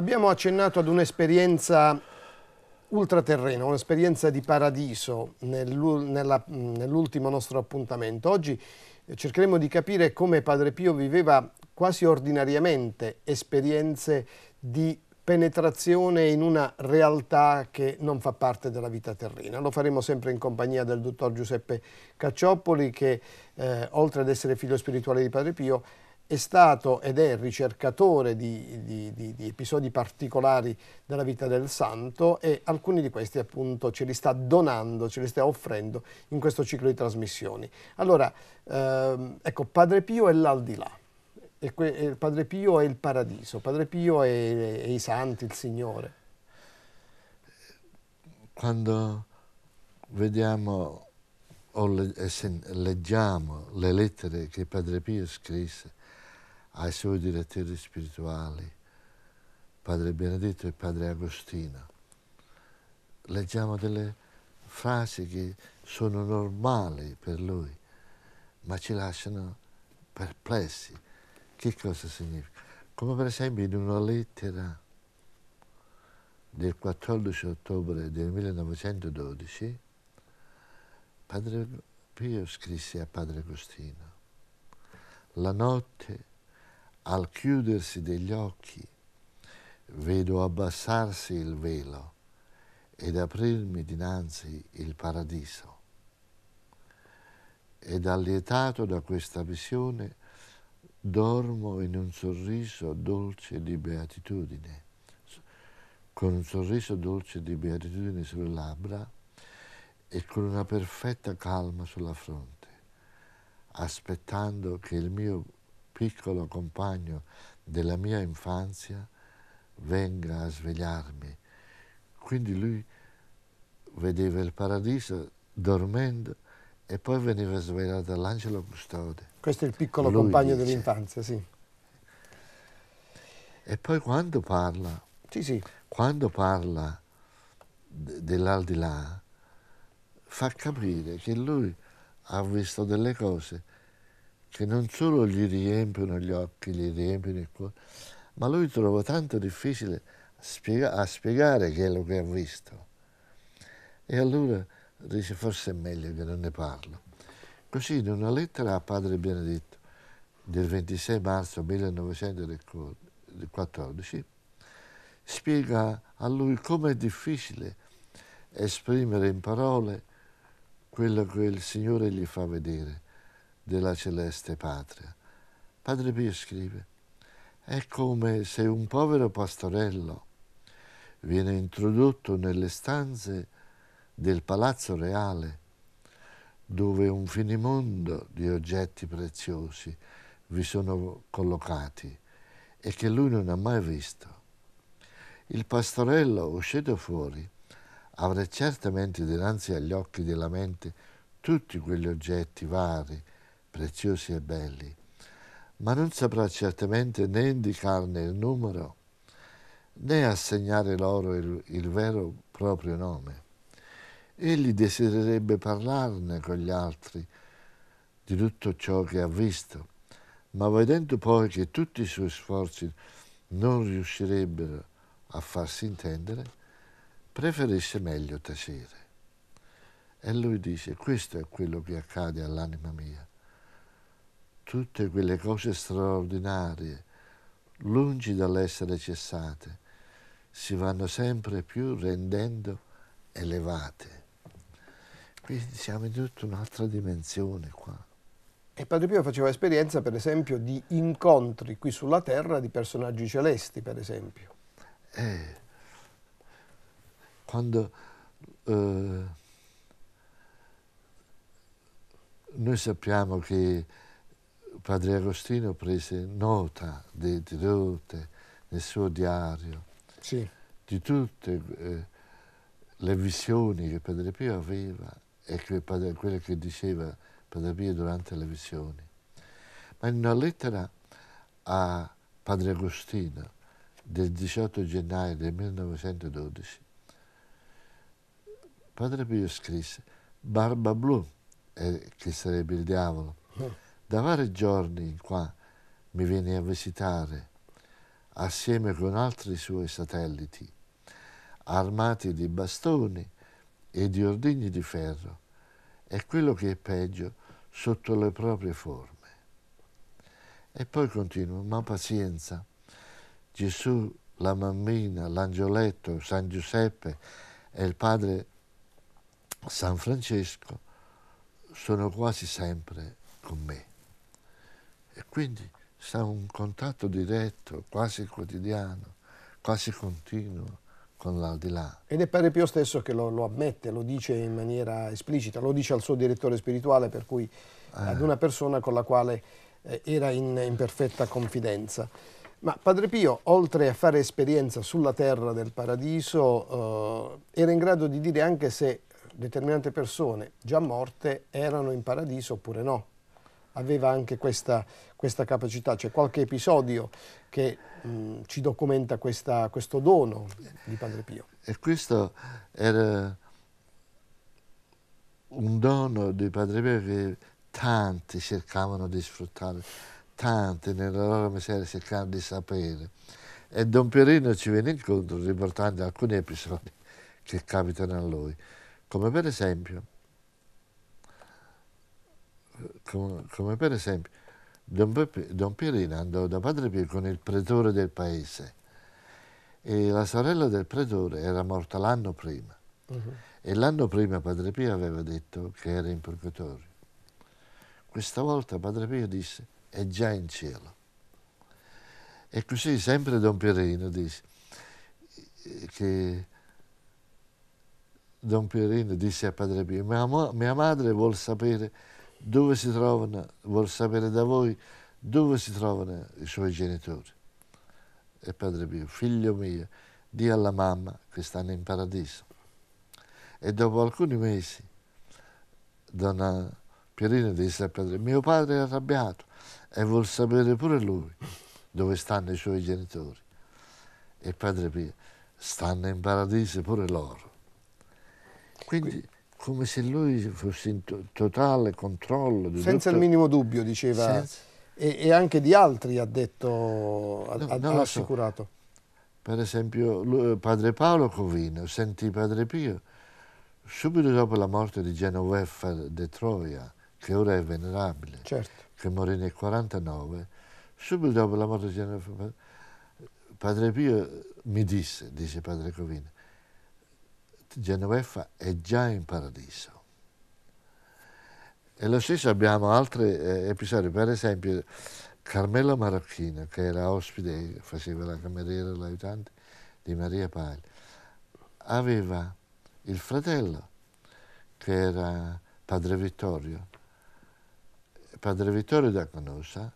Abbiamo accennato ad un'esperienza ultraterrena, un'esperienza di paradiso nell'ultimo nostro appuntamento. Oggi eh, cercheremo di capire come Padre Pio viveva quasi ordinariamente esperienze di penetrazione in una realtà che non fa parte della vita terrena. Lo faremo sempre in compagnia del dottor Giuseppe Caccioppoli che eh, oltre ad essere figlio spirituale di Padre Pio è stato ed è ricercatore di, di, di, di, episodi particolari della vita del santo e alcuni di questi appunto ce li sta donando, ce li sta offrendo in questo ciclo di trasmissioni. Allora, ehm, ecco, Padre Pio è l'aldilà, e que, e Padre Pio è il paradiso, Padre Pio è, è i santi, il Signore. Quando vediamo o leggiamo le lettere che Padre Pio scrisse, ai suoi direttori spirituali, Padre Benedetto e Padre Agostino. Leggiamo delle frasi che sono normali per lui, ma ci lasciano perplessi. Che cosa significa? Come per esempio in una lettera del 14 ottobre del 1912, Padre Pio scrisse a Padre Agostino, la notte al chiudersi degli occhi vedo abbassarsi il velo ed aprirmi dinanzi il paradiso. Ed allietato da questa visione, dormo in un sorriso dolce di beatitudine, con un sorriso dolce di beatitudine sulle labbra e con una perfetta calma sulla fronte, aspettando che il mio piccolo compagno della mia infanzia venga a svegliarmi. Quindi lui vedeva il paradiso dormendo e poi veniva svegliato dall'angelo custode. Questo è il piccolo lui compagno dice. dell'infanzia, sì. E poi quando parla, sì, sì. quando parla dell'aldilà, fa capire che lui ha visto delle cose che non solo gli riempiono gli occhi, gli riempiono il cuore, ma lui trova tanto difficile spiega- a spiegare quello che ha visto. E allora dice forse è meglio che non ne parlo. Così in una lettera a Padre Benedetto del 26 marzo 1914 spiega a lui come è difficile esprimere in parole quello che il Signore gli fa vedere della celeste patria. Padre Pio scrive, è come se un povero pastorello viene introdotto nelle stanze del palazzo reale, dove un finimondo di oggetti preziosi vi sono collocati e che lui non ha mai visto. Il pastorello, uscito fuori, avrà certamente dinanzi agli occhi della mente tutti quegli oggetti vari preziosi e belli, ma non saprà certamente né indicarne il numero né assegnare loro il, il vero proprio nome. Egli desidererebbe parlarne con gli altri di tutto ciò che ha visto, ma vedendo poi che tutti i suoi sforzi non riuscirebbero a farsi intendere, preferisce meglio tacere. E lui dice, questo è quello che accade all'anima mia tutte quelle cose straordinarie, lungi dall'essere cessate, si vanno sempre più rendendo elevate. Quindi siamo in tutta un'altra dimensione qua. E Padre Pio faceva esperienza, per esempio, di incontri qui sulla Terra di personaggi celesti, per esempio. Eh, quando eh, noi sappiamo che Padre Agostino prese nota di Drote nel suo diario, sì. di tutte eh, le visioni che Padre Pio aveva e che padre, quelle che diceva Padre Pio durante le visioni. Ma in una lettera a Padre Agostino del 18 gennaio del 1912, Padre Pio scrisse Barba Blu, eh, che sarebbe il diavolo, mm. Da vari giorni qua mi viene a visitare assieme con altri suoi satelliti, armati di bastoni e di ordigni di ferro, e quello che è peggio, sotto le proprie forme. E poi continuo, ma pazienza, Gesù, la mammina, l'angioletto, San Giuseppe e il padre San Francesco sono quasi sempre con me. E quindi sta in contatto diretto, quasi quotidiano, quasi continuo con l'aldilà. Ed è Padre Pio stesso che lo, lo, ammette, lo dice in maniera esplicita, lo dice al suo direttore spirituale, per cui eh. ad una persona con la quale eh, era in, in, perfetta confidenza. Ma Padre Pio, oltre a fare esperienza sulla terra del paradiso, eh, era in grado di dire anche se determinate persone già morte erano in paradiso oppure no aveva anche questa, questa capacità, c'è qualche episodio che mh, ci documenta questa, questo dono di Padre Pio. E questo era un dono di Padre Pio che tanti cercavano di sfruttare, tanti nella loro miseria cercavano di sapere. E Don Pierino ci viene incontro riportando alcuni episodi che capitano a lui, come per esempio come, come per esempio Don, Pepe, Don Pierino andò da Padre Pio con il pretore del paese e la sorella del pretore era morta l'anno prima uh-huh. e l'anno prima Padre Pio aveva detto che era in purgatorio. Questa volta Padre Pio disse è già in cielo. E così sempre Don Pierino disse che Don Pierino disse a Padre Pio mia, mia madre vuol sapere dove si trovano, vuol sapere da voi dove si trovano i suoi genitori. E Padre Pio, figlio mio, di alla mamma che stanno in paradiso. E dopo alcuni mesi, donna Pierina disse al padre, mio padre è arrabbiato e vuol sapere pure lui dove stanno i suoi genitori. E padre Pio, stanno in paradiso pure loro. Quindi, Quindi come se lui fosse in to totale controllo. Di senza tutto... il minimo dubbio, diceva. Senza... E, e, anche di altri ha detto, ha, no, ha assicurato. So. Per esempio lui, padre Paolo Covino sentì padre Pio subito dopo la morte di Genoveffa de Troia, che ora è venerabile, certo. che morì nel 49, subito dopo la morte di Genoveffa, padre Pio mi disse, dice padre Covino, Genoveffa è già in paradiso. E lo stesso abbiamo altri eh, episodi, per esempio Carmelo Marocchino, che era ospite, faceva la cameriera, l'aiutante di Maria Pagli, aveva il fratello, che era Padre Vittorio, Padre Vittorio da Canosa,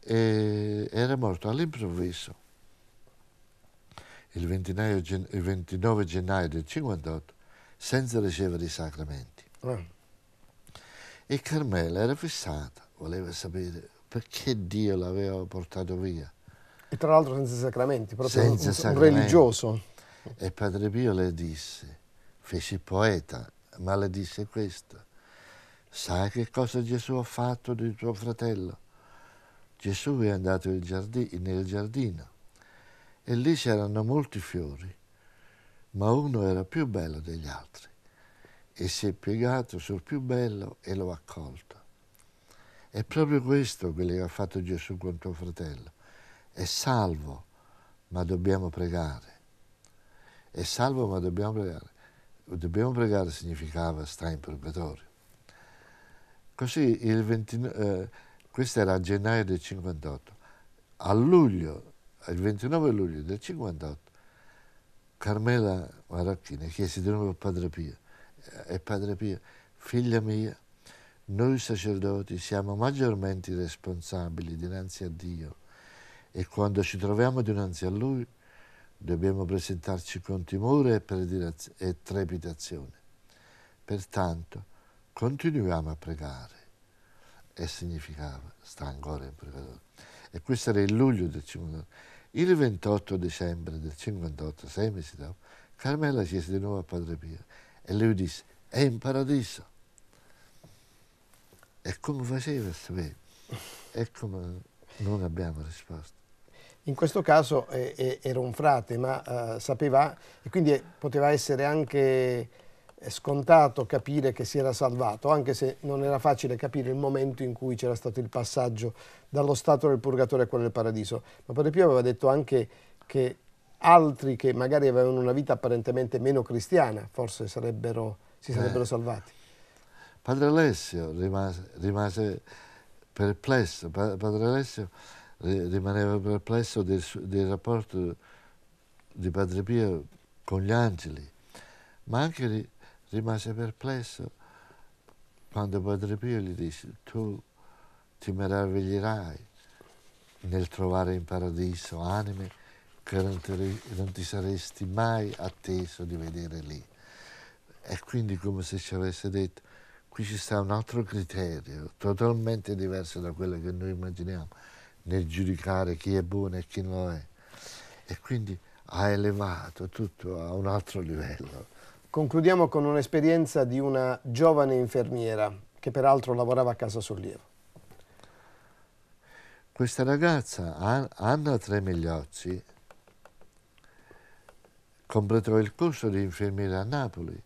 e era morto all'improvviso il 29, gennaio del 58 senza ricevere i sacramenti. Ah. E Carmela era fissata, voleva sapere perché Dio l'aveva portato via. E tra l'altro senza sacramenti, proprio senza un, sacramenti. religioso. E Padre Pio le disse, fece poeta, ma le disse questo, sai che cosa Gesù ha fatto di tuo fratello? Gesù è andato nel giardino e lì c'erano molti fiori, ma uno era più bello degli altri e si è piegato sul più bello e lo ha accolto. È proprio questo quello che ha fatto Gesù con tuo fratello. È salvo, ma dobbiamo pregare. È salvo, ma dobbiamo pregare. Dobbiamo pregare significava stare in purgatorio. Così il 29, eh, questo era a gennaio del 58. A luglio il 29 luglio del 58 Carmela Maracchini chiese di nuovo a Padre Pio eh, e Padre Pio, figlia mia, noi sacerdoti siamo maggiormente responsabili dinanzi a Dio e quando ci troviamo dinanzi a Lui dobbiamo presentarci con timore e trepidazione. Pertanto continuiamo a pregare e significava sta ancora in pregatore. E questo era il luglio del 58. Il 28 dicembre del 58, sei mesi dopo, Carmela chiese di nuovo a Padre Pio e lui disse, è in paradiso. E come faceva a sapere? E come non abbiamo risposto. In questo caso eh, eh era un frate, ma eh, sapeva, e quindi poteva essere anche è scontato capire che si era salvato, anche se non era facile capire il momento in cui c'era stato il passaggio dallo stato del purgatorio a quello del paradiso. Ma Padre Pio aveva detto anche che altri che magari avevano una vita apparentemente meno cristiana, forse sarebbero, si eh. sarebbero eh. salvati. Padre Alessio rimase, rimase perplesso, Padre Alessio rimaneva perplesso del, del rapporto di Padre Pio con gli angeli, ma anche rimase perplesso quando Padre Pio gli disse, tu ti meraviglierai nel trovare in paradiso anime che non ti, non ti saresti mai atteso di vedere lì. E quindi come se ci avesse detto, qui ci sta un altro criterio, totalmente diverso da quello che noi immaginiamo nel giudicare chi è buono e chi non lo è. E quindi ha elevato tutto a un altro livello. Concludiamo con un'esperienza di una giovane infermiera che peraltro lavorava a Casa Sollievo. Questa ragazza, Anna Tremigliozzi, completò il corso di infermiera a Napoli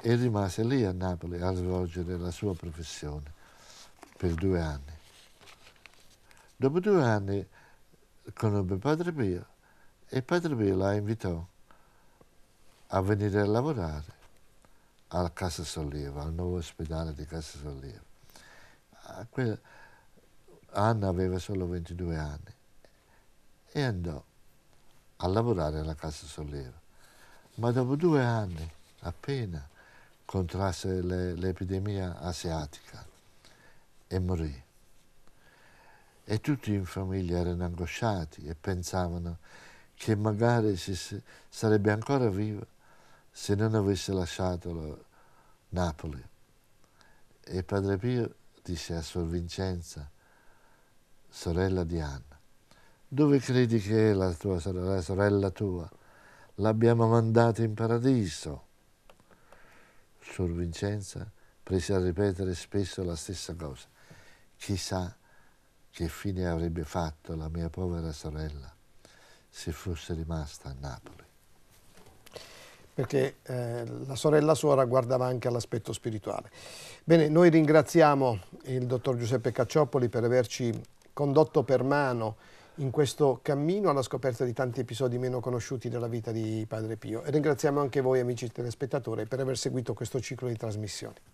e rimase lì a Napoli a svolgere la sua professione per due anni. Dopo due anni conobbe Padre Pio e Padre Pio la invitò a venire a lavorare al Casa Sollievo, al nuovo ospedale di Casa Sollievo. Ah, Anna aveva solo 22 anni e andò a lavorare alla Casa Sollievo. Ma dopo due anni appena contrasse le, l'epidemia asiatica e morì. E tutti in famiglia erano angosciati e pensavano che magari si, sarebbe ancora viva se non avesse lasciato Napoli. E Padre Pio disse a Sor Vincenza, sorella di Anna, dove credi che è la tua sorella, la sorella tua? L'abbiamo mandata in paradiso. Sor Vincenza prese a ripetere spesso la stessa cosa. Chissà che fine avrebbe fatto la mia povera sorella se fosse rimasta a Napoli perché eh, la sorella Sora guardava anche all'aspetto spirituale. Bene, noi ringraziamo il dottor Giuseppe Cacciopoli per averci condotto per mano in questo cammino alla scoperta di tanti episodi meno conosciuti della vita di Padre Pio e ringraziamo anche voi amici telespettatori per aver seguito questo ciclo di trasmissioni.